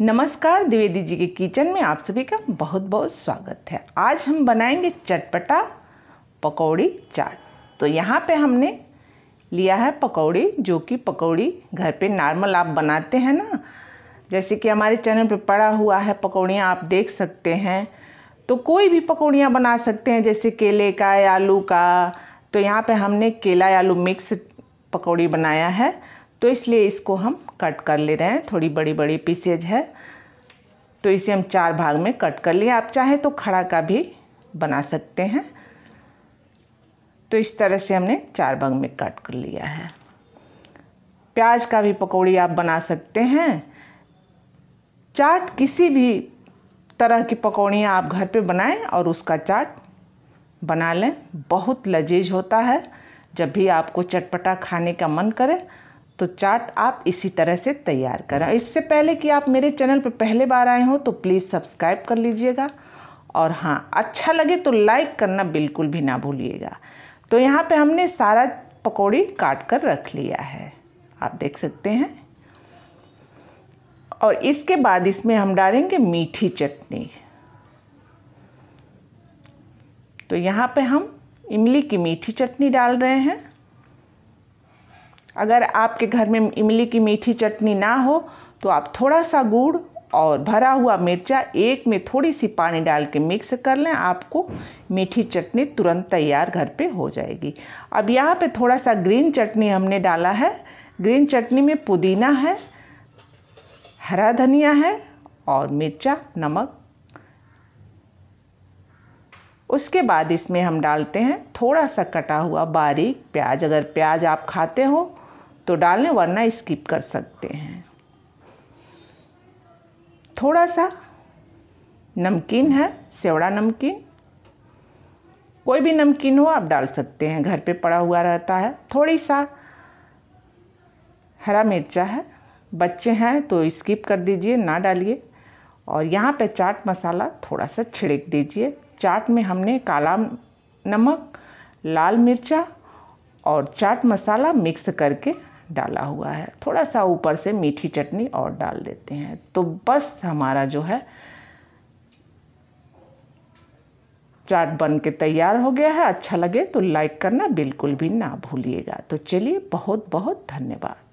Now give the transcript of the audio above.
नमस्कार द्विवेदी जी के किचन में आप सभी का बहुत बहुत स्वागत है आज हम बनाएंगे चटपटा पकौड़ी चाट तो यहाँ पे हमने लिया है पकौड़ी जो कि पकौड़ी घर पे नॉर्मल आप बनाते हैं ना जैसे कि हमारे चैनल पे पड़ा हुआ है पकौड़ियाँ आप देख सकते हैं तो कोई भी पकौड़ियाँ बना सकते हैं जैसे केले का या आलू का तो यहाँ पर हमने केला या आलू मिक्स पकौड़ी बनाया है तो इसलिए इसको हम कट कर ले रहे हैं थोड़ी बड़ी बड़ी पीसेज है तो इसे हम चार भाग में कट कर लिए आप चाहें तो खड़ा का भी बना सकते हैं तो इस तरह से हमने चार भाग में कट कर लिया है प्याज का भी पकौड़ी आप बना सकते हैं चाट किसी भी तरह की पकौड़ियाँ आप घर पे बनाएं और उसका चाट बना लें बहुत लजीज होता है जब भी आपको चटपटा खाने का मन करे तो चार्ट आप इसी तरह से तैयार करा इससे पहले कि आप मेरे चैनल पर पहले बार आए हों तो प्लीज़ सब्सक्राइब कर लीजिएगा और हाँ अच्छा लगे तो लाइक करना बिल्कुल भी ना भूलिएगा तो यहाँ पे हमने सारा पकौड़ी काट कर रख लिया है आप देख सकते हैं और इसके बाद इसमें हम डालेंगे मीठी चटनी तो यहाँ पे हम इमली की मीठी चटनी डाल रहे हैं अगर आपके घर में इमली की मीठी चटनी ना हो तो आप थोड़ा सा गुड़ और भरा हुआ मिर्चा एक में थोड़ी सी पानी डाल के मिक्स कर लें आपको मीठी चटनी तुरंत तैयार घर पे हो जाएगी अब यहाँ पे थोड़ा सा ग्रीन चटनी हमने डाला है ग्रीन चटनी में पुदीना है हरा धनिया है और मिर्चा नमक उसके बाद इसमें हम डालते हैं थोड़ा सा कटा हुआ बारीक प्याज अगर प्याज आप खाते हो तो डाल लें वरना स्किप कर सकते हैं थोड़ा सा नमकीन है सेवड़ा नमकीन कोई भी नमकीन हो आप डाल सकते हैं घर पे पड़ा हुआ रहता है थोड़ी सा हरा मिर्चा है बच्चे हैं तो स्किप कर दीजिए ना डालिए और यहाँ पे चाट मसाला थोड़ा सा छिड़क दीजिए चाट में हमने काला नमक लाल मिर्चा और चाट मसाला मिक्स करके डाला हुआ है थोड़ा सा ऊपर से मीठी चटनी और डाल देते हैं तो बस हमारा जो है चाट बन के तैयार हो गया है अच्छा लगे तो लाइक करना बिल्कुल भी ना भूलिएगा तो चलिए बहुत बहुत धन्यवाद